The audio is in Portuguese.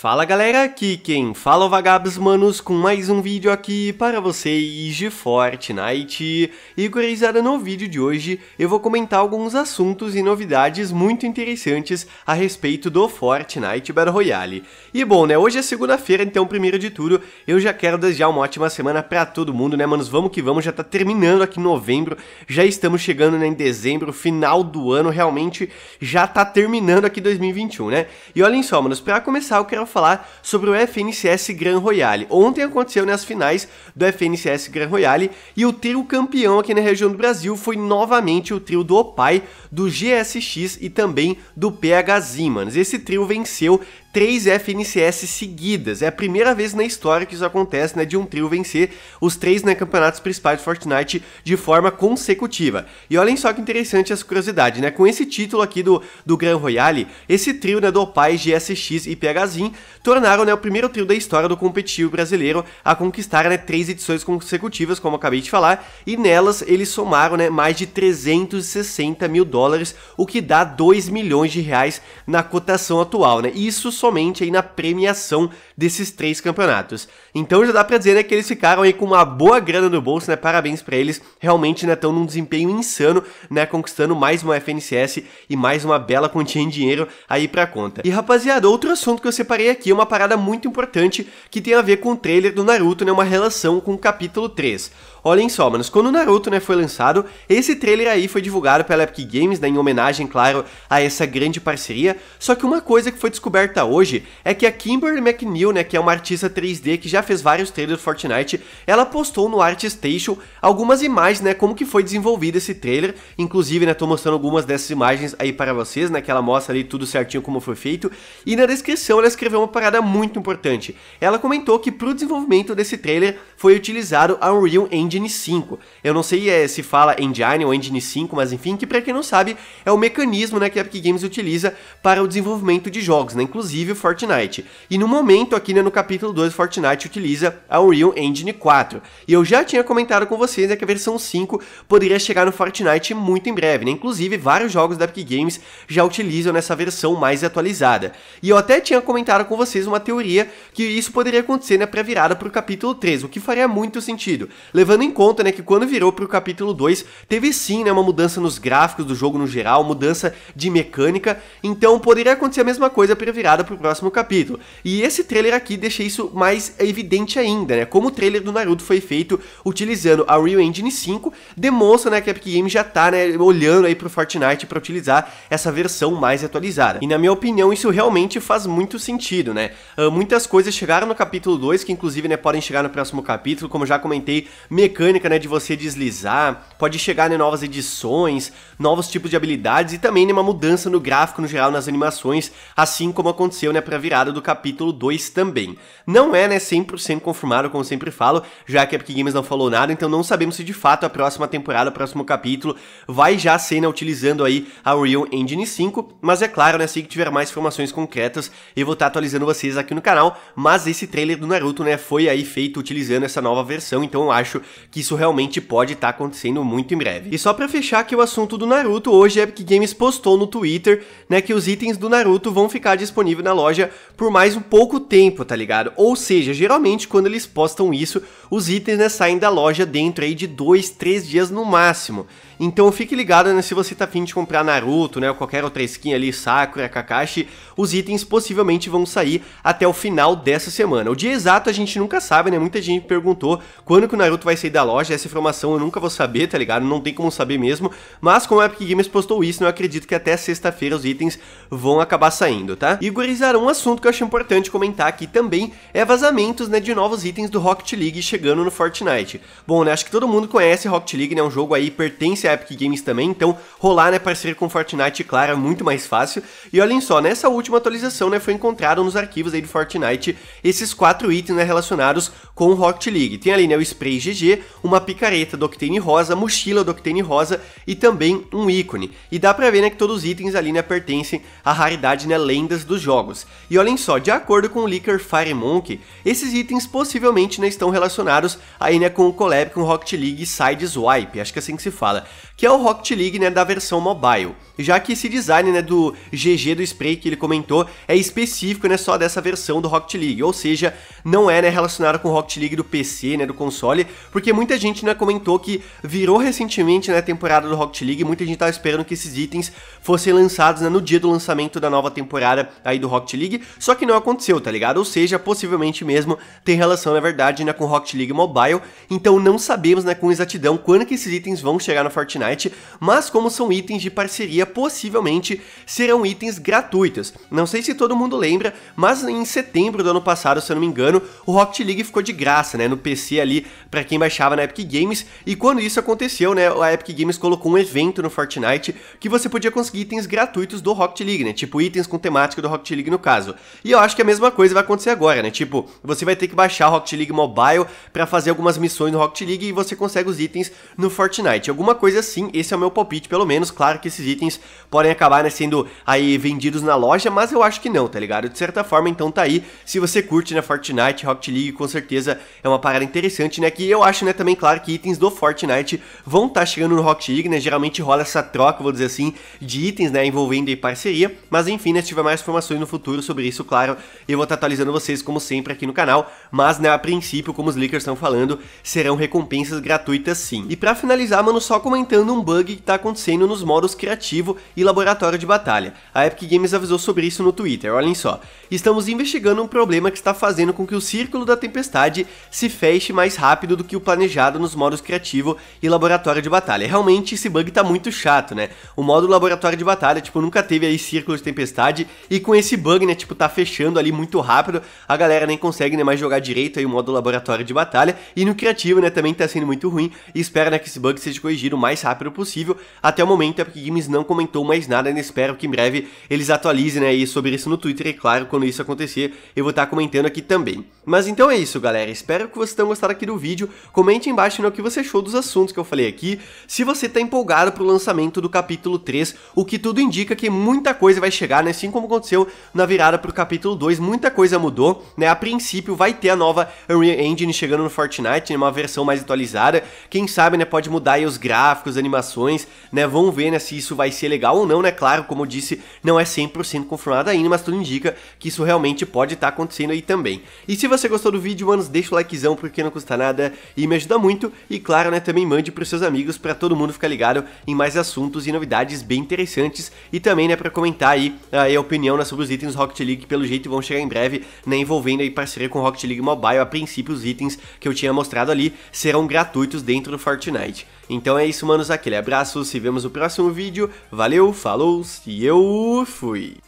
Fala galera, aqui quem fala é o Vagabos Manos com mais um vídeo aqui para vocês de Fortnite. E gurizada, no vídeo de hoje eu vou comentar alguns assuntos e novidades muito interessantes a respeito do Fortnite Battle Royale. E bom, né, hoje é segunda-feira, então primeiro de tudo eu já quero desejar uma ótima semana para todo mundo, né manos, vamos que vamos, já tá terminando aqui novembro, já estamos chegando né, em dezembro, final do ano, realmente já tá terminando aqui 2021, né. E olhem só, manos, para começar eu quero falar sobre o FNCS Gran Royale. Ontem aconteceu nas finais do FNCS Gran Royale e o trio campeão aqui na região do Brasil foi novamente o trio do Opai, do GSX e também do PHZ, manos. Esse trio venceu três FNCS seguidas. É a primeira vez na história que isso acontece, né, de um trio vencer os três né, campeonatos principais de Fortnite de forma consecutiva. E olhem só que interessante essa curiosidade, né? Com esse título aqui do, do Grand Royale, esse trio né, do Opai, GSX e PHZin tornaram né, o primeiro trio da história do competitivo brasileiro a conquistar né, três edições consecutivas, como acabei de falar, e nelas eles somaram né, mais de 360 mil dólares, o que dá 2 milhões de reais na cotação atual, né? Isso somente aí na premiação desses três campeonatos. Então já dá para dizer né, que eles ficaram aí com uma boa grana no bolso, né? Parabéns para eles, realmente estão né, num desempenho insano, né? Conquistando mais uma FNCS e mais uma bela quantia em dinheiro aí pra conta. E rapaziada, outro assunto que eu separei aqui é uma parada muito importante que tem a ver com o trailer do Naruto, né? Uma relação com o capítulo 3. Olhem só, manos, quando o Naruto né, foi lançado, esse trailer aí foi divulgado pela Epic Games, né, em homenagem, claro, a essa grande parceria. Só que uma coisa que foi descoberta hoje é que a Kimberly McNeil, né, que é uma artista 3D que já fez vários trailers do Fortnite, ela postou no ArtStation algumas imagens, né, como que foi desenvolvido esse trailer. Inclusive, né, tô mostrando algumas dessas imagens aí para vocês, né, que ela mostra ali tudo certinho como foi feito. E na descrição ela escreveu uma parada muito importante. Ela comentou que pro desenvolvimento desse trailer foi utilizado a Unreal Engine Engine 5. Eu não sei é, se fala Engine ou Engine 5, mas enfim, que para quem não sabe, é o mecanismo né, que a Epic Games utiliza para o desenvolvimento de jogos, né, inclusive o Fortnite. E no momento, aqui né, no capítulo 2, Fortnite utiliza a Unreal Engine 4. E eu já tinha comentado com vocês né, que a versão 5 poderia chegar no Fortnite muito em breve, né? Inclusive, vários jogos da Epic Games já utilizam nessa versão mais atualizada. E eu até tinha comentado com vocês uma teoria que isso poderia acontecer né, pré-virada para o capítulo 3, o que faria muito sentido, levando levando em conta, né, que quando virou pro capítulo 2, teve sim, né, uma mudança nos gráficos do jogo no geral, mudança de mecânica, então poderia acontecer a mesma coisa para virada pro próximo capítulo. E esse trailer aqui deixa isso mais evidente ainda, né, como o trailer do Naruto foi feito utilizando a Real Engine 5, demonstra, né, que a Epic Games já tá, né, olhando aí pro Fortnite para utilizar essa versão mais atualizada. E na minha opinião, isso realmente faz muito sentido, né, uh, muitas coisas chegaram no capítulo 2, que inclusive, né, podem chegar no próximo capítulo, como já comentei, mecânica mecânica né, de você deslizar, pode chegar em né, novas edições, novos tipos de habilidades e também né, uma mudança no gráfico no geral nas animações, assim como aconteceu né, para a virada do capítulo 2 também. Não é né, 100% confirmado, como sempre falo, já que a Epic Games não falou nada, então não sabemos se de fato a próxima temporada, o próximo capítulo, vai já ser né, utilizando aí a Unreal Engine 5, mas é claro, né, assim que tiver mais informações concretas, eu vou estar tá atualizando vocês aqui no canal, mas esse trailer do Naruto né, foi aí feito utilizando essa nova versão, então eu acho que isso realmente pode estar tá acontecendo muito em breve. E só para fechar aqui o assunto do Naruto, hoje a Epic Games postou no Twitter, né, que os itens do Naruto vão ficar disponíveis na loja por mais um pouco tempo, tá ligado? Ou seja, geralmente quando eles postam isso, os itens né, saem da loja dentro aí de dois, três dias no máximo. Então fique ligado né, se você tá afim de comprar Naruto, né, ou qualquer outra skin ali, Sakura, Kakashi, os itens possivelmente vão sair até o final dessa semana. O dia exato a gente nunca sabe, né? Muita gente perguntou quando que o Naruto vai sair da loja, essa informação eu nunca vou saber, tá ligado? Não tem como saber mesmo. Mas como a Epic Games postou isso, eu acredito que até sexta-feira os itens vão acabar saindo, tá? E gurizar, um assunto que eu acho importante comentar aqui também é vazamentos, né, de novos itens do Rocket League chegando no Fortnite. Bom, né, acho que todo mundo conhece Rocket League, né, um jogo aí pertence à Epic Games também, então rolar, né, parceria com Fortnite, claro, é muito mais fácil. E olhem só, nessa última atualização, né, foi encontrado nos arquivos aí do Fortnite esses quatro itens, né, relacionados com o Rocket League. Tem ali, né, o Spray GG, uma picareta do Octane Rosa, mochila do Octane Rosa e também um ícone. E dá pra ver né, que todos os itens ali né, pertencem à raridade né, lendas dos jogos. E olhem só, de acordo com o Licker Fire Monkey, esses itens possivelmente né, estão relacionados aí né, com o collab com Rocket League Sideswipe, acho que é assim que se fala, que é o Rocket League né, da versão mobile. Já que esse design né, do GG do spray que ele comentou é específico né, só dessa versão do Rocket League, ou seja, não é né, relacionado com o Rocket League do PC, né, do console, porque porque muita gente né, comentou que virou recentemente na né, temporada do Rocket League, muita gente estava esperando que esses itens fossem lançados né, no dia do lançamento da nova temporada aí do Rocket League, só que não aconteceu, tá ligado? Ou seja, possivelmente mesmo tem relação, na é verdade, né, com Rocket League Mobile, então não sabemos né, com exatidão quando que esses itens vão chegar no Fortnite, mas como são itens de parceria, possivelmente serão itens gratuitos. Não sei se todo mundo lembra, mas em setembro do ano passado, se eu não me engano, o Rocket League ficou de graça, né, no PC ali, para quem vai baixava na Epic Games, e quando isso aconteceu, né, a Epic Games colocou um evento no Fortnite que você podia conseguir itens gratuitos do Rocket League, né, tipo itens com temática do Rocket League no caso. E eu acho que a mesma coisa vai acontecer agora, né, tipo, você vai ter que baixar o Rocket League Mobile para fazer algumas missões no Rocket League e você consegue os itens no Fortnite. Alguma coisa assim, esse é o meu palpite pelo menos, claro que esses itens podem acabar, né, sendo aí vendidos na loja, mas eu acho que não, tá ligado? De certa forma, então tá aí, se você curte, né, Fortnite, Rocket League, com certeza é uma parada interessante, né, que eu acho acho, né, também claro que itens do Fortnite vão estar tá chegando no Rocket League, né? Geralmente rola essa troca, vou dizer assim, de itens, né, envolvendo aí parceria. Mas enfim, né, se tiver mais informações no futuro sobre isso, claro, eu vou estar tá atualizando vocês como sempre aqui no canal. Mas, né, a princípio, como os leakers estão falando, serão recompensas gratuitas sim. E para finalizar, mano, só comentando um bug que tá acontecendo nos modos criativo e laboratório de batalha. A Epic Games avisou sobre isso no Twitter, olhem só. Estamos investigando um problema que está fazendo com que o círculo da tempestade se feche mais rápido do que o planejado nos modos criativo e laboratório de batalha. Realmente esse bug tá muito chato, né? O modo laboratório de batalha, tipo, nunca teve aí círculo de tempestade e com esse bug, né, tipo, tá fechando ali muito rápido, a galera nem consegue né, mais jogar direito aí o modo laboratório de batalha e no criativo, né, também tá sendo muito ruim e espero, né, que esse bug seja corrigido o mais rápido possível. Até o momento a Epic Games não comentou mais nada, e né? espero que em breve eles atualizem, né, sobre isso no Twitter e claro, quando isso acontecer, eu vou estar tá comentando aqui também. Mas então é isso, galera. Espero que vocês tenham gostado aqui do vídeo. Comente embaixo no o que você achou dos assuntos que eu falei aqui. Se você tá empolgado pro lançamento do capítulo 3, o que tudo indica que muita coisa vai chegar, né? Assim como aconteceu na virada pro capítulo 2, muita coisa mudou, né? A princípio vai ter a nova Unreal Engine chegando no Fortnite, né? uma versão mais atualizada. Quem sabe, né, pode mudar aí os gráficos, animações, né? vamos ver, né, se isso vai ser legal ou não, né? Claro, como eu disse, não é 100% confirmado ainda, mas tudo indica que isso realmente pode estar tá acontecendo aí também. E se você você gostou do vídeo, manos, deixa o likezão porque não custa nada e me ajuda muito. E claro, né, também mande pros seus amigos para todo mundo ficar ligado em mais assuntos e novidades bem interessantes. E também, né, pra comentar aí a, a opinião né, sobre os itens Rocket League, que pelo jeito vão chegar em breve, né, envolvendo aí parceria com Rocket League Mobile. A princípio, os itens que eu tinha mostrado ali serão gratuitos dentro do Fortnite. Então é isso, manos, aquele abraço, se vemos no próximo vídeo. Valeu, falou e eu fui!